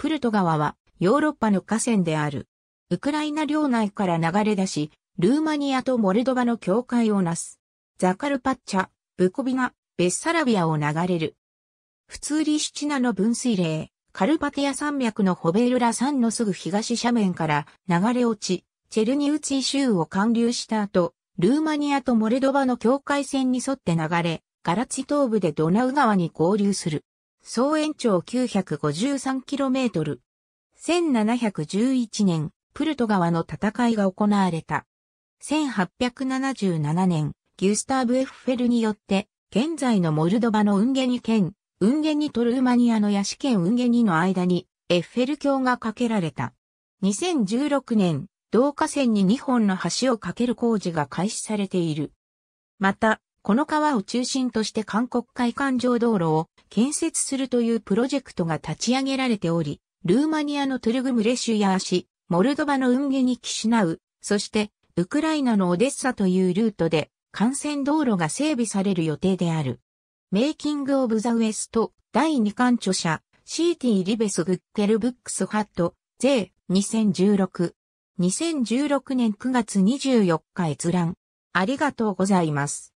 プルト川はヨーロッパの河川である。ウクライナ領内から流れ出し、ルーマニアとモルドバの境界をなす。ザカルパッチャ、ブコビナ、ベッサラビアを流れる。普通リシチナの分水嶺、カルパティア山脈のホベルラ山のすぐ東斜面から流れ落ち、チェルニウツィ州を貫流した後、ルーマニアとモルドバの境界線に沿って流れ、ガラツィ東部でドナウ川に合流する。総延長 953km。1711年、プルト川の戦いが行われた。1877年、ギュスターブ・エッフェルによって、現在のモルドバのウンゲニ県、ウンゲニトルーマニアのヤシ県ウンゲニの間に、エッフェル橋が架けられた。2016年、同河川に2本の橋を架ける工事が開始されている。また、この川を中心として韓国海環状道路を建設するというプロジェクトが立ち上げられており、ルーマニアのトゥルグムレシュヤーシ、モルドバの運ゲにキシナウ、そしてウクライナのオデッサというルートで幹線道路が整備される予定である。メイキング・オブ・ザ・ウエスト第2巻著者シーティ・リベス・グッケル・ブックス・ハット、税2016。2016年9月24日閲覧。ありがとうございます。